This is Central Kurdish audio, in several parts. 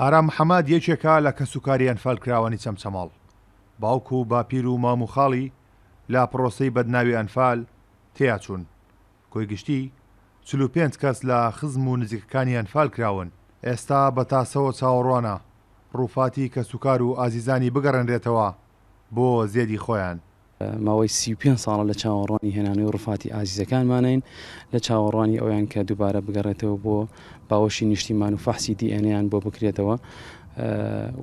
ئارام حەماد یەکێکە لە کە سوکاریان فالکراوانی چەمچەماڵ باوکو و باپیر و مام و خاڵی لا پرۆسەی بەدناوی ئەنفال تیاچوون کۆی گشتی چلو پێنج کەس لە خزم و نزیکەکانی ئەنفال کراون ئێستا بە تاسەوە چاوەڕوانە ڕووفاتی کە سوکار و ئازیزانی بگەڕێنرێتەوە بۆ زێدی خۆیان ماوەی سی5 ساڵە لە چاوەڕوانی هێنانی و ڕفاتی ئازیزەکانمانین لە چاوەڕوانی ئەویان کە دووبارە بگەڕێتەوە بۆ باوەشی نیشتیمان و فەحسی دیئێنیان بۆ بکرێتەوە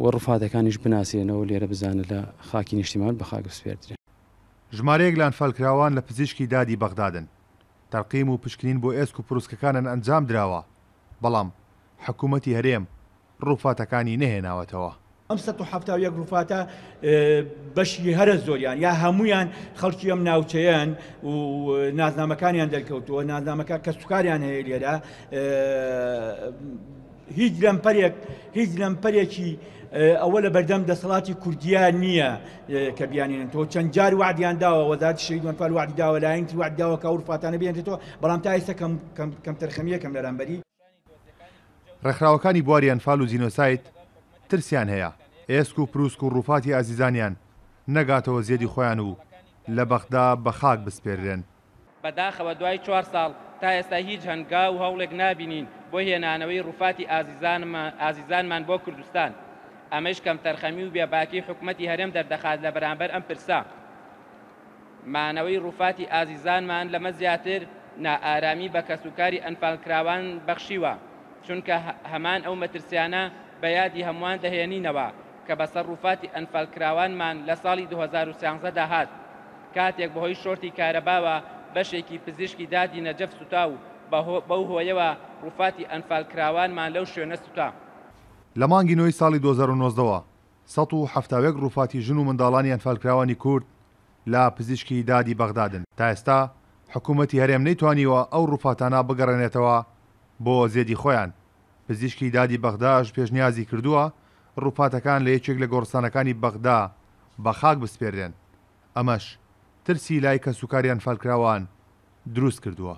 وە ڕفاتەکانیش بناسیێنەوە لێرە بزانن لە خاکی نیشتیمان بە خاک سپێردرێن ژمارەیەک لانفالکراوان لە پزیشکی دادی بەغدادن تەرقیم و پشکنین بۆ ئێسک و پرسکەکانن ئەنجام دراوە بەڵام حکوومەتی هەرێم ڕووفاتەکانی نەهێناوەتەوە ئەم ه یەک ڕوفاتە بەشی هەرە زۆریان یا هەمویان خەڵکی ئەم ناوچەیەن و نازنامەکانیان دەرکەوتووە نازنامەکە کە سوکاریان هەیە لێرە هیچ لەمپەرێک هیچ لەمپەرێکی ئەوە لە بەردەم دەسەڵاتی کوردیان نییە کە بیانێنن تۆ چەند جار وعدیان داوە وەزارات شیدوەنفال وعدی داوە لایەن وعدداوە کاورفاتانە بێنێتەوە بەڵام تا ئێستا کەم تەرخەمیەکەم لەرامبەری ڕێکخراوەکانی بواریان فال و زینۆسایت ترسیان هەیە ئێسک و پرووسک و ڕووفاتی ئازیزانیان نەگاتەوە زیێدی خۆیان و لە بەخدا بە خاک بسپێرێن بەداخەوە دوای چوار ساڵ تا ئێستا هیچ هەنگا و هەوڵێک نابینین بۆ هێنانەوەی ڕووفاتی ئازیزانمان بۆ کوردستان ئەمەش کەم تەرخەمی و بێباکی حکوومەتتی هەرم دەردەخات لە بەرامبەر ئەم پرسا مانەوەی ڕووفاتی ئازیزانمان لەمە زیاتر نائارامی بە کەسوکاری ئەنفالکراوان بەخشیوە چونکە هەمان ئەو مەترسیانە بە یادی هەمووان دەهێنینەوە کە بە سەرڕوفاتی ئەنفەلکراوانمان لە ساڵی 2013 داهات کاتێک بەهۆی شۆرتی کارەباوە بەشێکی پزیشکی دادی نەجەف سوتا و بەو هۆیەوە ڕوفاتی ئەنفالکراوانمان لەو شوێنە سوتا لە مانگی نوۆی ساڵی 2009ەوە 1970 ڕوفاتی ژن و منداڵانی ئەنفالکراوانی کورد لە پزیشکی دادی بەغدادن تا ئێستا حکوومەتتی هەرێم نەیتوانیوە ئەو ڕوفاتانە بگەڕێنێتەوە بۆ زێدی خۆیان پزیشکی دادی بەغداش پێشنیازی کردووە ڕووپاتەکان لە یەکێک لە گۆڕستانەکانی بەغدا بە خاک بسپێردێن ئەمەش ترسی لای کە سوکاریان فالکراوان دروست کردووە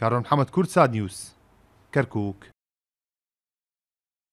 کارۆن حەمەد کورد ساد نیوس کەرکک